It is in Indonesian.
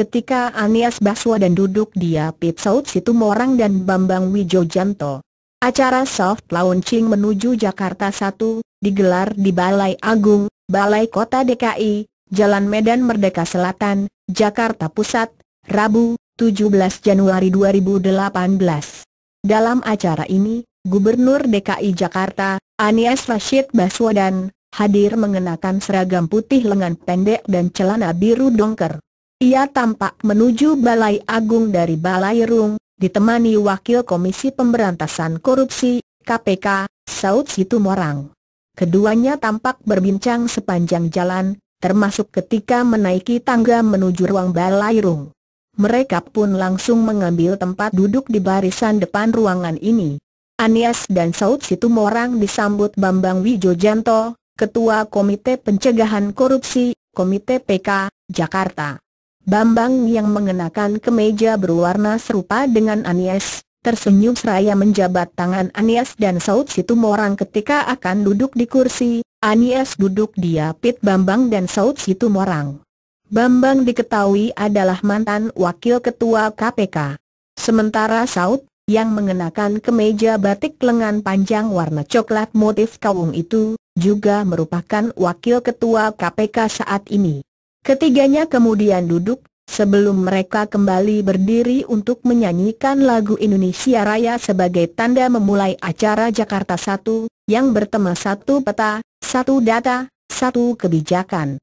Ketika Anias Baswedan duduk dia Pit situ Situmorang dan Bambang Wijojanto. Acara soft launching menuju Jakarta 1 digelar di Balai Agung, Balai Kota DKI, Jalan Medan Merdeka Selatan, Jakarta Pusat, Rabu, 17 Januari 2018. Dalam acara ini, Gubernur DKI Jakarta, Anies Rashid Baswedan, hadir mengenakan seragam putih lengan pendek dan celana biru dongker. Ia tampak menuju Balai Agung dari Balai Rung, ditemani Wakil Komisi Pemberantasan Korupsi, KPK, Saud Situmorang. Keduanya tampak berbincang sepanjang jalan, termasuk ketika menaiki tangga menuju ruang Balai Rung. Mereka pun langsung mengambil tempat duduk di barisan depan ruangan ini. Anies dan Saud Situmorang disambut Bambang Wijojanto, Ketua Komite Pencegahan Korupsi, Komite PK, Jakarta. Bambang yang mengenakan kemeja berwarna serupa dengan Anies, tersenyum seraya menjabat tangan Anies dan Saud Situmorang ketika akan duduk di kursi, Anies duduk diapit Bambang dan Saud Situmorang. Bambang diketahui adalah mantan Wakil Ketua KPK. Sementara Saud, yang mengenakan kemeja batik lengan panjang warna coklat motif kawung itu, juga merupakan Wakil Ketua KPK saat ini. Ketiganya kemudian duduk, sebelum mereka kembali berdiri untuk menyanyikan lagu Indonesia Raya sebagai tanda memulai acara Jakarta 1, yang bertema satu peta, satu data, satu kebijakan.